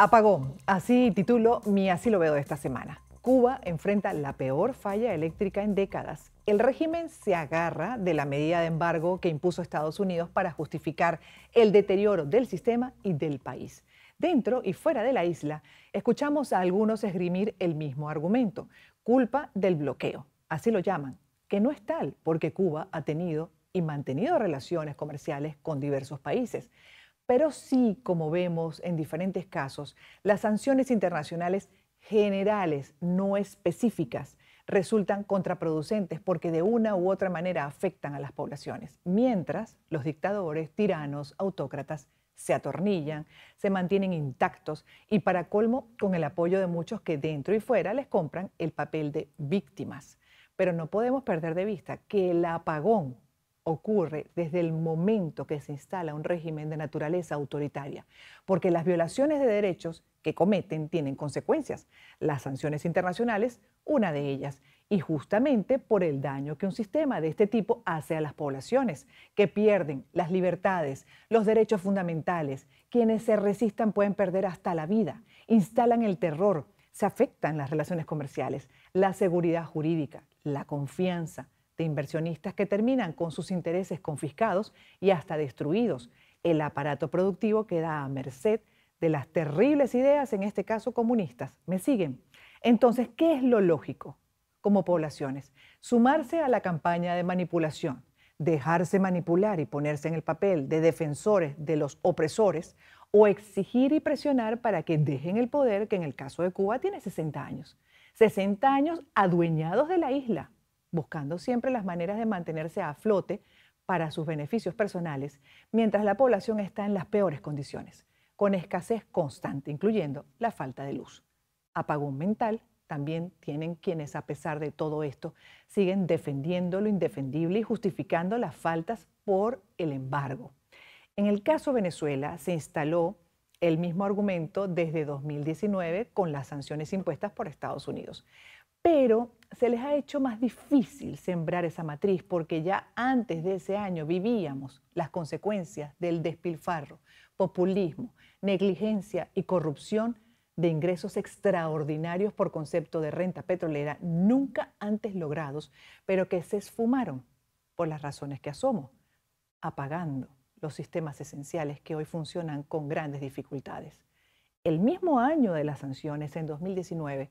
Apagón. Así titulo mi Así lo veo de esta semana. Cuba enfrenta la peor falla eléctrica en décadas. El régimen se agarra de la medida de embargo que impuso Estados Unidos para justificar el deterioro del sistema y del país. Dentro y fuera de la isla, escuchamos a algunos esgrimir el mismo argumento, culpa del bloqueo, así lo llaman, que no es tal porque Cuba ha tenido y mantenido relaciones comerciales con diversos países pero sí, como vemos en diferentes casos, las sanciones internacionales generales, no específicas, resultan contraproducentes porque de una u otra manera afectan a las poblaciones, mientras los dictadores, tiranos, autócratas se atornillan, se mantienen intactos y para colmo con el apoyo de muchos que dentro y fuera les compran el papel de víctimas. Pero no podemos perder de vista que el apagón ocurre desde el momento que se instala un régimen de naturaleza autoritaria, porque las violaciones de derechos que cometen tienen consecuencias, las sanciones internacionales, una de ellas, y justamente por el daño que un sistema de este tipo hace a las poblaciones, que pierden las libertades, los derechos fundamentales, quienes se resistan pueden perder hasta la vida, instalan el terror, se afectan las relaciones comerciales, la seguridad jurídica, la confianza, de inversionistas que terminan con sus intereses confiscados y hasta destruidos. El aparato productivo queda a merced de las terribles ideas, en este caso comunistas. ¿Me siguen? Entonces, ¿qué es lo lógico como poblaciones? Sumarse a la campaña de manipulación, dejarse manipular y ponerse en el papel de defensores de los opresores o exigir y presionar para que dejen el poder que en el caso de Cuba tiene 60 años. 60 años adueñados de la isla, buscando siempre las maneras de mantenerse a flote para sus beneficios personales, mientras la población está en las peores condiciones, con escasez constante, incluyendo la falta de luz. Apagón mental también tienen quienes, a pesar de todo esto, siguen defendiendo lo indefendible y justificando las faltas por el embargo. En el caso Venezuela se instaló el mismo argumento desde 2019 con las sanciones impuestas por Estados Unidos pero se les ha hecho más difícil sembrar esa matriz porque ya antes de ese año vivíamos las consecuencias del despilfarro, populismo, negligencia y corrupción de ingresos extraordinarios por concepto de renta petrolera nunca antes logrados, pero que se esfumaron por las razones que asomo, apagando los sistemas esenciales que hoy funcionan con grandes dificultades. El mismo año de las sanciones, en 2019,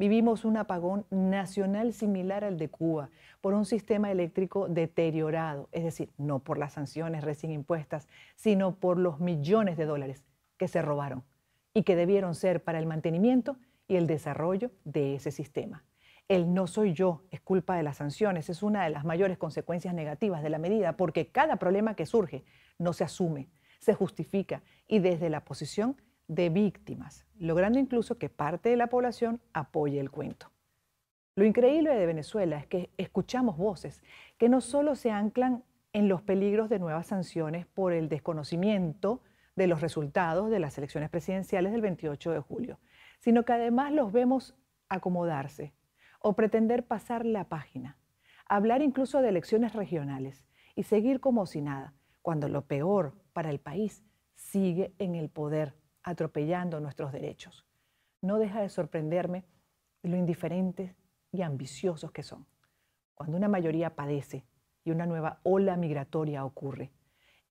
Vivimos un apagón nacional similar al de Cuba por un sistema eléctrico deteriorado, es decir, no por las sanciones recién impuestas, sino por los millones de dólares que se robaron y que debieron ser para el mantenimiento y el desarrollo de ese sistema. El no soy yo es culpa de las sanciones, es una de las mayores consecuencias negativas de la medida, porque cada problema que surge no se asume, se justifica y desde la posición de víctimas, logrando incluso que parte de la población apoye el cuento. Lo increíble de Venezuela es que escuchamos voces que no solo se anclan en los peligros de nuevas sanciones por el desconocimiento de los resultados de las elecciones presidenciales del 28 de julio, sino que además los vemos acomodarse o pretender pasar la página, hablar incluso de elecciones regionales y seguir como si nada, cuando lo peor para el país sigue en el poder atropellando nuestros derechos. No deja de sorprenderme lo indiferentes y ambiciosos que son. Cuando una mayoría padece y una nueva ola migratoria ocurre,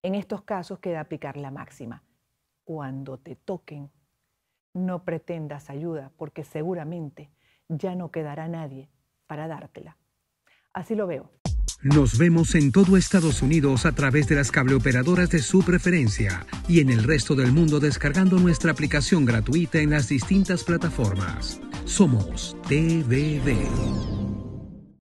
en estos casos queda aplicar la máxima. Cuando te toquen, no pretendas ayuda porque seguramente ya no quedará nadie para dártela. Así lo veo. Nos vemos en todo Estados Unidos a través de las cableoperadoras de su preferencia y en el resto del mundo descargando nuestra aplicación gratuita en las distintas plataformas. Somos TVD.